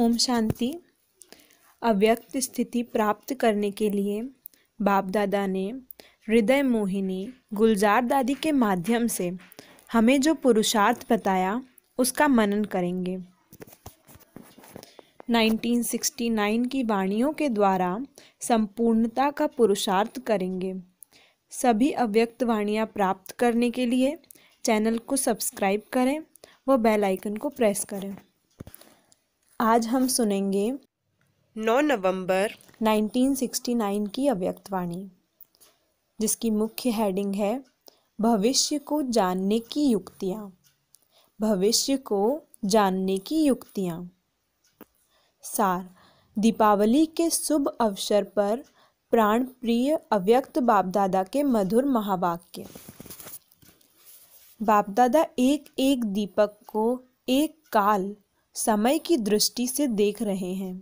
ओम शांति अव्यक्त स्थिति प्राप्त करने के लिए बाप दादा ने हृदय मोहिनी गुलजार दादी के माध्यम से हमें जो पुरुषार्थ बताया उसका मनन करेंगे 1969 की वाणियों के द्वारा संपूर्णता का पुरुषार्थ करेंगे सभी अव्यक्त वाणियाँ प्राप्त करने के लिए चैनल को सब्सक्राइब करें वो बेल आइकन को प्रेस करें आज हम सुनेंगे 9 नवंबर 1969 की अव्यक्तवाणी जिसकी मुख्य हेडिंग है भविष्य को जानने की युक्तियाँ भविष्य को जानने की युक्तियाँ सार दीपावली के शुभ अवसर पर प्राण प्रिय अव्यक्त बाप दादा के मधुर महावाक्य बापदादा एक एक दीपक को एक काल समय की दृष्टि से देख रहे हैं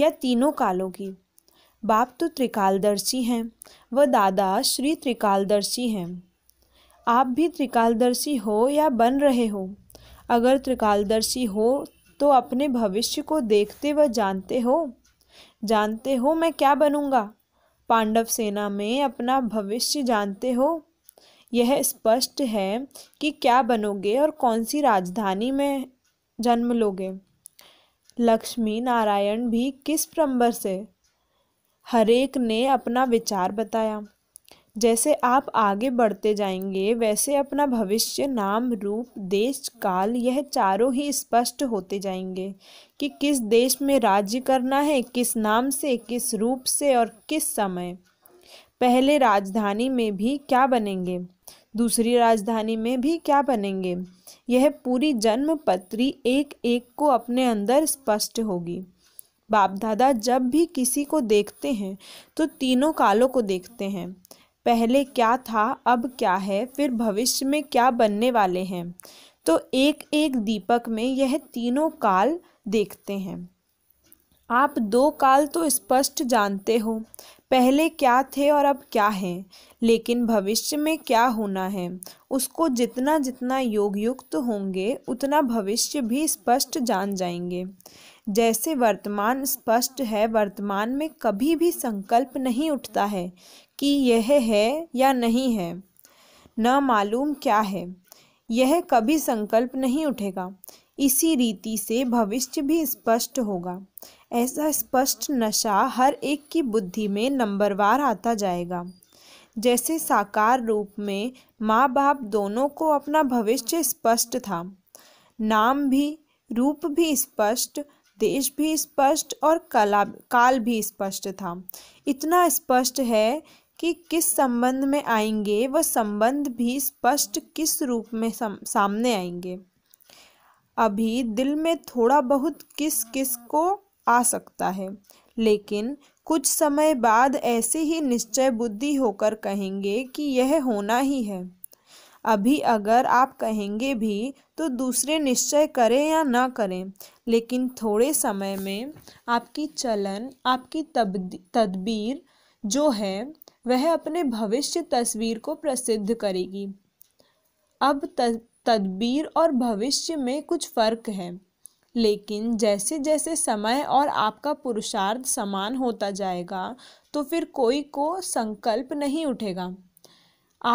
या तीनों कालों की बाप तो त्रिकालदर्शी हैं व दादा श्री त्रिकालदर्शी हैं आप भी त्रिकालदर्शी हो या बन रहे हो अगर त्रिकालदर्शी हो तो अपने भविष्य को देखते व जानते हो जानते हो मैं क्या बनूंगा पांडव सेना में अपना भविष्य जानते हो यह स्पष्ट है कि क्या बनोगे और कौन सी राजधानी में जन्म लोगे लक्ष्मी नारायण भी किस प्रंबर से हरेक ने अपना विचार बताया जैसे आप आगे बढ़ते जाएंगे वैसे अपना भविष्य नाम रूप देश काल यह चारों ही स्पष्ट होते जाएंगे कि किस देश में राज्य करना है किस नाम से किस रूप से और किस समय पहले राजधानी में भी क्या बनेंगे दूसरी राजधानी में भी क्या बनेंगे यह पूरी जन्म पत्री एक एक को अपने अंदर स्पष्ट होगी बाप दादा जब भी किसी को देखते हैं तो तीनों कालों को देखते हैं पहले क्या था अब क्या है फिर भविष्य में क्या बनने वाले हैं तो एक एक दीपक में यह तीनों काल देखते हैं आप दो काल तो स्पष्ट जानते हो पहले क्या थे और अब क्या हैं लेकिन भविष्य में क्या होना है उसको जितना जितना योग युक्त होंगे उतना भविष्य भी स्पष्ट जान जाएंगे जैसे वर्तमान स्पष्ट है वर्तमान में कभी भी संकल्प नहीं उठता है कि यह है या नहीं है न मालूम क्या है यह कभी संकल्प नहीं उठेगा इसी रीति से भविष्य भी स्पष्ट होगा ऐसा स्पष्ट नशा हर एक की बुद्धि में नंबरवार आता जाएगा जैसे साकार रूप में माँ बाप दोनों को अपना भविष्य स्पष्ट था नाम भी रूप भी स्पष्ट देश भी स्पष्ट और कला काल भी स्पष्ट था इतना स्पष्ट है कि किस संबंध में आएंगे वह संबंध भी स्पष्ट किस रूप में सामने आएंगे अभी दिल में थोड़ा बहुत किस किस को आ सकता है लेकिन कुछ समय बाद ऐसे ही निश्चय बुद्धि होकर कहेंगे कि यह होना ही है अभी अगर आप कहेंगे भी तो दूसरे निश्चय करें या ना करें लेकिन थोड़े समय में आपकी चलन आपकी तदबीर जो है वह अपने भविष्य तस्वीर को प्रसिद्ध करेगी अब तदबीर और भविष्य में कुछ फ़र्क है लेकिन जैसे जैसे समय और आपका पुरुषार्थ समान होता जाएगा तो फिर कोई को संकल्प नहीं उठेगा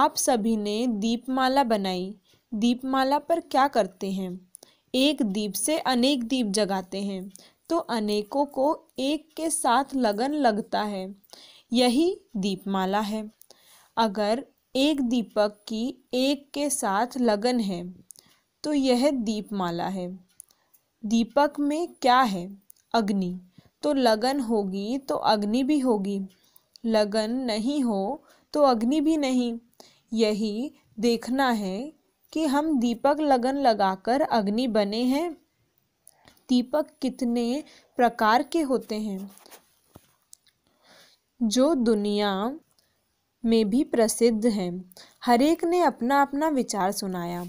आप सभी ने दीपमाला बनाई दीपमाला पर क्या करते हैं एक दीप से अनेक दीप जगाते हैं तो अनेकों को एक के साथ लगन लगता है यही दीपमाला है अगर एक दीपक की एक के साथ लगन है तो यह दीपमाला है दीपक में क्या है अग्नि तो लगन होगी तो अग्नि भी होगी लगन नहीं हो तो अग्नि भी नहीं यही देखना है कि हम दीपक लगन लगाकर अग्नि बने हैं दीपक कितने प्रकार के होते हैं जो दुनिया में भी प्रसिद्ध हैं हरेक ने अपना अपना विचार सुनाया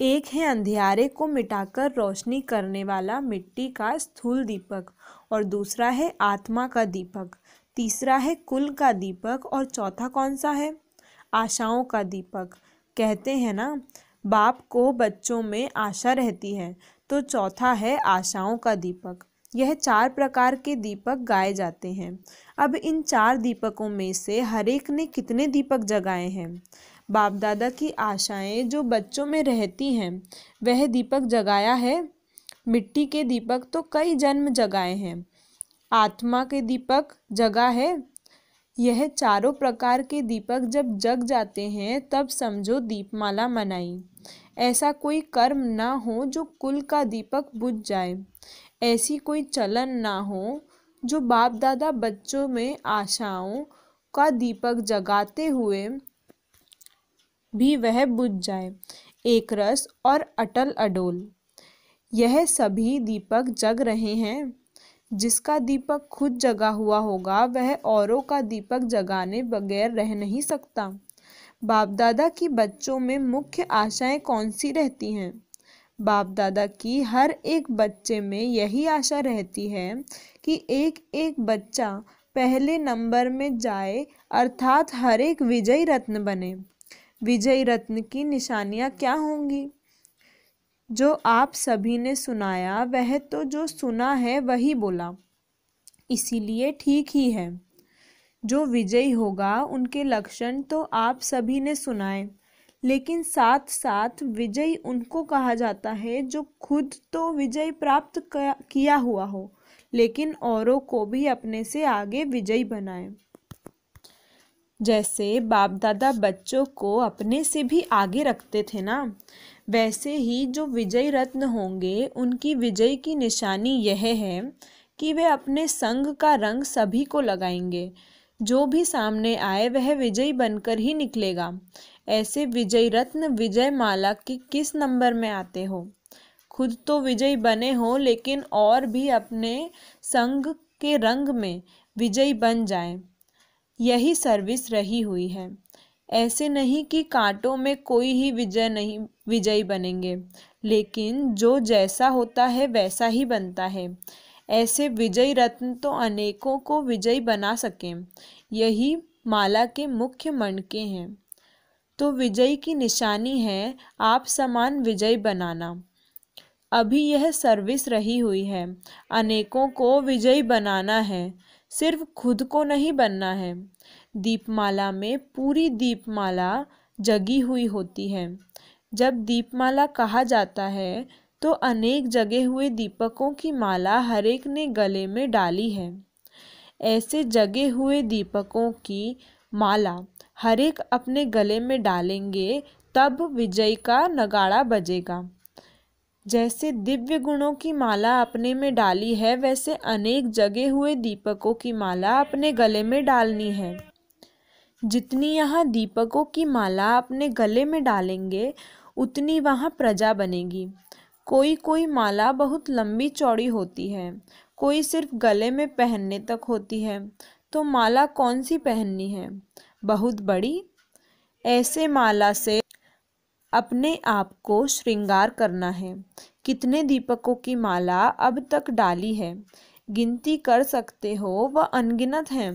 एक है अंधियारे को मिटाकर रोशनी करने वाला मिट्टी का स्थूल दीपक और दूसरा है आत्मा का दीपक तीसरा है कुल का दीपक और चौथा कौन सा है आशाओं का दीपक कहते हैं ना बाप को बच्चों में आशा रहती है तो चौथा है आशाओं का दीपक यह चार प्रकार के दीपक गाए जाते हैं अब इन चार दीपकों में से हरेक ने कितने दीपक जगाए हैं बाप दादा की आशाएं जो बच्चों में रहती हैं वह दीपक जगाया है मिट्टी के दीपक तो कई जन्म जगाए हैं आत्मा के दीपक जगा है यह चारों प्रकार के दीपक जब जग जाते हैं तब समझो दीपमाला मनाई ऐसा कोई कर्म ना हो जो कुल का दीपक बुझ जाए ऐसी कोई चलन ना हो जो बाप दादा बच्चों में आशाओं का दीपक जगाते हुए भी वह बुझ जाए एक रस और अटल अडोल यह सभी दीपक जग रहे हैं जिसका दीपक खुद जगा हुआ होगा वह औरों का दीपक जगाने बगैर रह नहीं सकता बाप दादा की बच्चों में मुख्य आशाएं कौन सी रहती हैं बाप दादा की हर एक बच्चे में यही आशा रहती है कि एक एक बच्चा पहले नंबर में जाए अर्थात हर एक विजयी रत्न बने विजय रत्न की निशानियाँ क्या होंगी जो आप सभी ने सुनाया वह तो जो सुना है वही बोला इसीलिए ठीक ही है जो विजयी होगा उनके लक्षण तो आप सभी ने सुनाए लेकिन साथ साथ विजयी उनको कहा जाता है जो खुद तो विजय प्राप्त किया हुआ हो लेकिन औरों को भी अपने से आगे विजयी बनाए जैसे बाप दादा बच्चों को अपने से भी आगे रखते थे ना वैसे ही जो विजय रत्न होंगे उनकी विजय की निशानी यह है कि वे अपने संग का रंग सभी को लगाएंगे जो भी सामने आए वह विजयी बनकर ही निकलेगा ऐसे विजय रत्न विजय माला के किस नंबर में आते हो खुद तो विजयी बने हो लेकिन और भी अपने संग के रंग में विजयी बन जाएं यही सर्विस रही हुई है ऐसे नहीं कि कांटों में कोई ही विजय नहीं विजयी बनेंगे लेकिन जो जैसा होता है वैसा ही बनता है ऐसे विजयी रत्न तो अनेकों को विजयी बना सकें यही माला के मुख्य मणके हैं तो विजयी की निशानी है आप समान विजयी बनाना अभी यह सर्विस रही हुई है अनेकों को विजयी बनाना है सिर्फ खुद को नहीं बनना है दीपमाला में पूरी दीपमाला जगी हुई होती है जब दीपमाला कहा जाता है तो अनेक जगे हुए दीपकों की माला हरेक ने गले में डाली है ऐसे जगे हुए दीपकों की माला हरेक अपने गले में डालेंगे तब विजय का नगाड़ा बजेगा जैसे दिव्य गुणों की माला अपने में डाली है वैसे अनेक जगे हुए दीपकों की माला अपने गले में डालनी है जितनी यहाँ दीपकों की माला अपने गले में डालेंगे उतनी वहाँ प्रजा बनेगी कोई कोई माला बहुत लंबी चौड़ी होती है कोई सिर्फ गले में पहनने तक होती है तो माला कौन सी पहननी है बहुत बड़ी ऐसे माला से अपने आप को श्रृंगार करना है कितने दीपकों की माला अब तक डाली है गिनती कर सकते हो वह अनगिनत हैं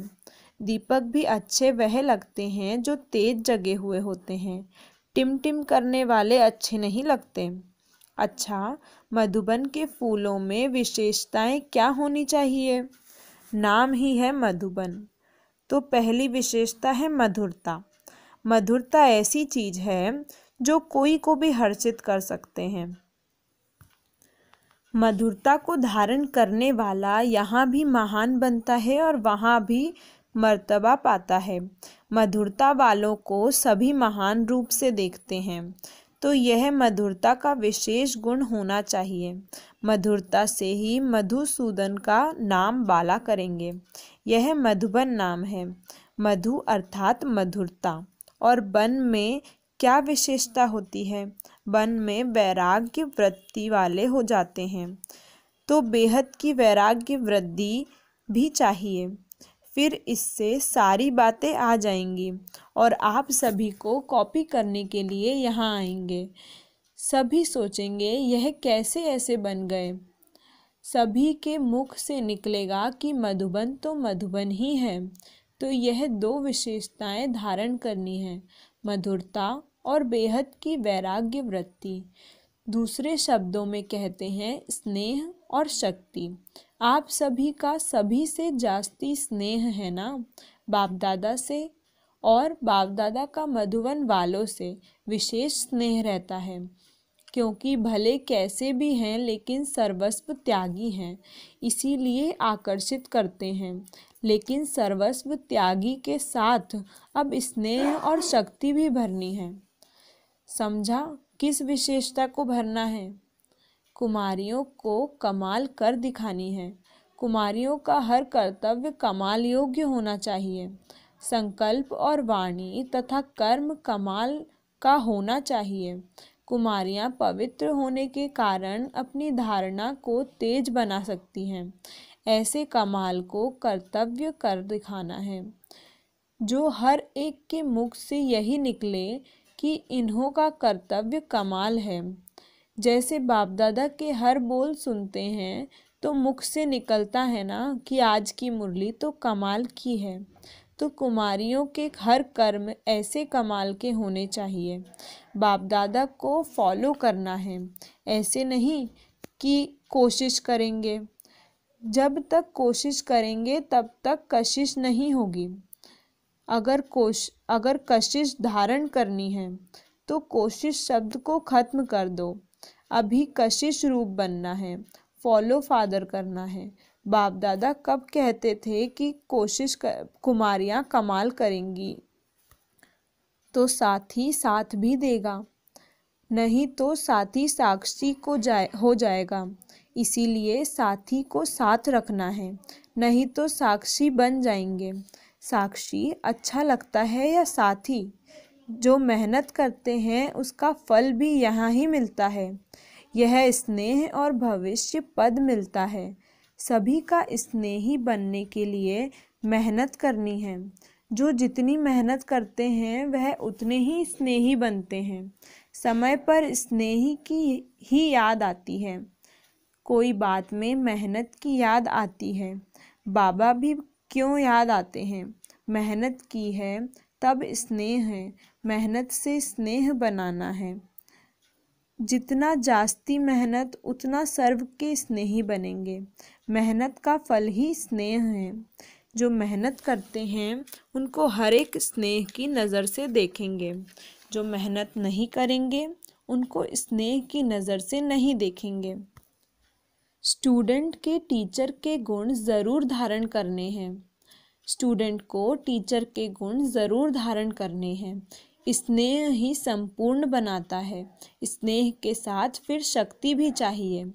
दीपक भी अच्छे वह लगते हैं जो तेज जगे हुए होते हैं टिम टिम करने वाले अच्छे नहीं लगते अच्छा मधुबन के फूलों में विशेषताएं क्या होनी चाहिए नाम ही है मधुबन तो पहली विशेषता है मधुरता मधुरता ऐसी चीज है जो कोई को भी हर्षित कर सकते हैं मधुरता को धारण करने वाला यहाँ भी महान बनता है और वहाँ भी मर्तबा पाता है मधुरता वालों को सभी महान रूप से देखते हैं तो यह मधुरता का विशेष गुण होना चाहिए मधुरता से ही मधुसूदन का नाम बाला करेंगे यह मधुबन नाम है मधु अर्थात मधुरता और बन में क्या विशेषता होती है वन में वैराग्य वृत्ति वाले हो जाते हैं तो बेहद की वैराग्य वृद्धि भी चाहिए फिर इससे सारी बातें आ जाएंगी और आप सभी को कॉपी करने के लिए यहाँ आएंगे सभी सोचेंगे यह कैसे ऐसे बन गए सभी के मुख से निकलेगा कि मधुबन तो मधुबन ही है तो यह दो विशेषताएं धारण करनी है मधुरता और बेहद की वैराग्य वृत्ति दूसरे शब्दों में कहते हैं स्नेह और शक्ति आप सभी का सभी से जास्ती स्नेह है ना बाप दादा से और बाप दादा का मधुवन वालों से विशेष स्नेह रहता है क्योंकि भले कैसे भी हैं लेकिन सर्वस्व त्यागी हैं इसीलिए आकर्षित करते हैं लेकिन सर्वस्व त्यागी के साथ अब स्नेह और शक्ति भी भरनी है समझा किस विशेषता को भरना है कुमारियों को कमाल कर दिखानी है कुमारियों का हर कर्तव्य कमाल योग्य होना चाहिए संकल्प और वाणी तथा कर्म कमाल का होना चाहिए कुमारियां पवित्र होने के कारण अपनी धारणा को तेज बना सकती हैं ऐसे कमाल को कर्तव्य कर दिखाना है जो हर एक के मुख से यही निकले कि इन्हों का कर्तव्य कमाल है जैसे बाप दादा के हर बोल सुनते हैं तो मुख से निकलता है ना कि आज की मुरली तो कमाल की है तो कुमारियों के हर कर्म ऐसे कमाल के होने चाहिए बाप दादा को फॉलो करना है ऐसे नहीं कि कोशिश करेंगे जब तक कोशिश करेंगे तब तक कशिश नहीं होगी अगर कोश अगर कशिश धारण करनी है तो कोशिश शब्द को ख़त्म कर दो अभी कशिश रूप बनना है फॉलो फादर करना है बाप दादा कब कहते थे कि कोशिश कर कुमारियाँ कमाल करेंगी तो साथी साथ भी देगा नहीं तो साथी साक्षी को जाए हो जाएगा इसीलिए साथी को साथ रखना है नहीं तो साक्षी बन जाएंगे साक्षी अच्छा लगता है या साथी जो मेहनत करते हैं उसका फल भी यहाँ ही मिलता है यह स्नेह और भविष्य पद मिलता है सभी का स्नेही बनने के लिए मेहनत करनी है जो जितनी मेहनत करते हैं वह उतने ही स्नेही बनते हैं समय पर स्नेही की ही याद आती है कोई बात में मेहनत की याद आती है बाबा भी क्यों याद आते हैं मेहनत की है तब स्नेह है मेहनत से स्नेह बनाना है जितना जास्ती मेहनत उतना सर्व के स्नेही बनेंगे मेहनत का फल ही स्नेह है जो मेहनत करते हैं उनको हर एक स्नेह की नज़र से देखेंगे जो मेहनत नहीं करेंगे उनको स्नेह की नज़र से नहीं देखेंगे स्टूडेंट के टीचर के गुण ज़रूर धारण करने हैं स्टूडेंट को टीचर के गुण ज़रूर धारण करने हैं स्नेह ही संपूर्ण बनाता है स्नेह के साथ फिर शक्ति भी चाहिए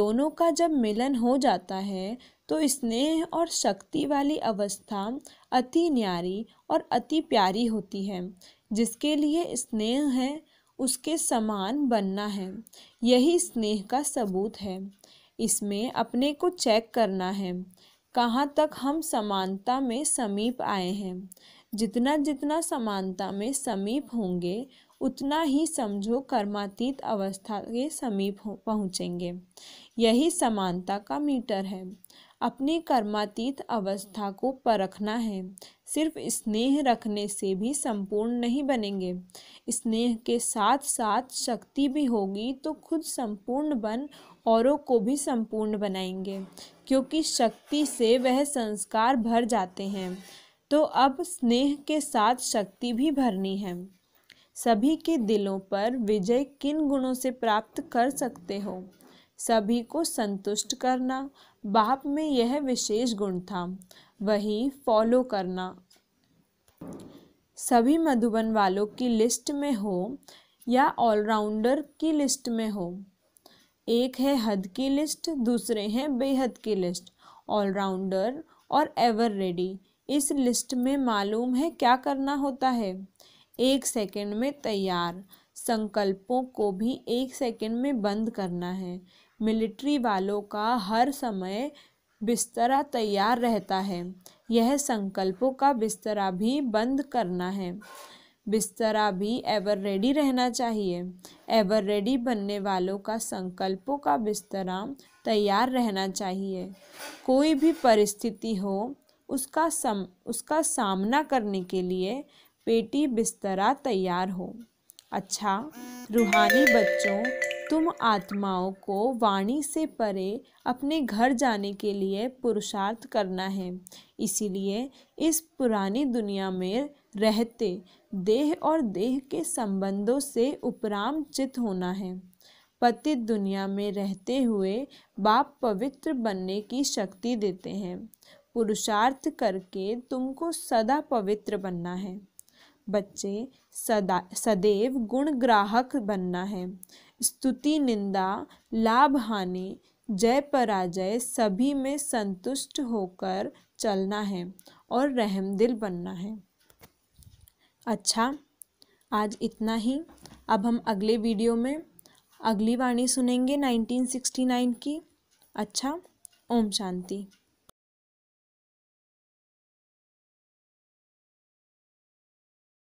दोनों का जब मिलन हो जाता है तो स्नेह और शक्ति वाली अवस्था अति न्यारी और अति प्यारी होती है जिसके लिए स्नेह है उसके समान बनना है यही स्नेह का सबूत है इसमें अपने को चेक करना है कहाँ तक हम समानता में समीप आए हैं जितना जितना समानता में समीप होंगे उतना ही समझो कर्मातीत अवस्था के समीप पहुँचेंगे यही समानता का मीटर है अपनी कर्मातीत अवस्था को परखना है सिर्फ स्नेह रखने से भी संपूर्ण नहीं बनेंगे स्नेह के साथ साथ शक्ति भी होगी तो खुद संपूर्ण बन औरों को भी संपूर्ण बनाएंगे क्योंकि शक्ति से वह संस्कार भर जाते हैं तो अब स्नेह के साथ शक्ति भी भरनी है सभी के दिलों पर विजय किन गुणों से प्राप्त कर सकते हो सभी को संतुष्ट करना बाप में यह विशेष गुण था वही फॉलो करना सभी मधुबन वालों की लिस्ट में हो या ऑलराउंडर की लिस्ट में हो एक है हद की लिस्ट दूसरे हैं बेहद की लिस्ट ऑलराउंडर और एवर रेडी इस लिस्ट में मालूम है क्या करना होता है एक सेकंड में तैयार संकल्पों को भी एक सेकंड में बंद करना है मिलिट्री वालों का हर समय बिस्तरा तैयार रहता है यह संकल्पों का बिस्तरा भी बंद करना है बिस्तरा भी एवर रेडी रहना चाहिए एवर रेडी बनने वालों का संकल्पों का बिस्तरा तैयार रहना चाहिए कोई भी परिस्थिति हो उसका सम उसका सामना करने के लिए पेटी बिस्तरा तैयार हो अच्छा रूहानी बच्चों तुम आत्माओं को वाणी से परे अपने घर जाने के लिए पुरुषार्थ करना है इसीलिए इस पुरानी दुनिया में रहते देह और देह के संबंधों से उपराम चित होना है पतित दुनिया में रहते हुए बाप पवित्र बनने की शक्ति देते हैं पुरुषार्थ करके तुमको सदा पवित्र बनना है बच्चे सदा सदैव गुण ग्राहक बनना है स्तुति निंदा लाभ हानि जय पराजय सभी में संतुष्ट होकर चलना है और रहमदिल बनना है अच्छा आज इतना ही अब हम अगले वीडियो में अगली वाणी सुनेंगे 1969 की अच्छा ओम शांति